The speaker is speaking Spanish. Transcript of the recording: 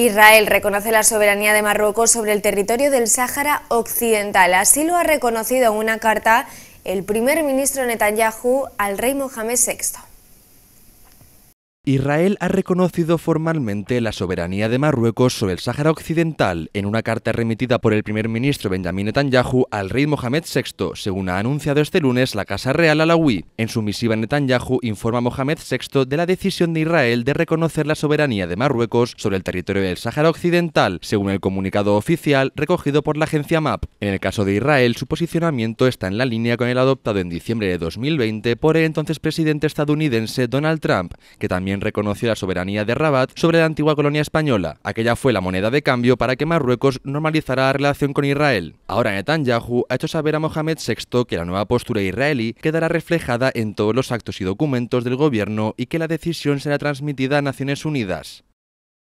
Israel reconoce la soberanía de Marruecos sobre el territorio del Sáhara Occidental. Así lo ha reconocido en una carta el primer ministro Netanyahu al rey Mohamed VI. Israel ha reconocido formalmente la soberanía de Marruecos sobre el Sáhara Occidental en una carta remitida por el primer ministro Benjamin Netanyahu al rey Mohamed VI, según ha anunciado este lunes la Casa Real Alawi. En su misiva Netanyahu informa a Mohamed VI de la decisión de Israel de reconocer la soberanía de Marruecos sobre el territorio del Sáhara Occidental, según el comunicado oficial recogido por la agencia MAP. En el caso de Israel, su posicionamiento está en la línea con el adoptado en diciembre de 2020 por el entonces presidente estadounidense Donald Trump, que también reconoció la soberanía de Rabat sobre la antigua colonia española. Aquella fue la moneda de cambio para que Marruecos normalizara la relación con Israel. Ahora Netanyahu ha hecho saber a Mohamed VI que la nueva postura israelí quedará reflejada en todos los actos y documentos del gobierno y que la decisión será transmitida a Naciones Unidas.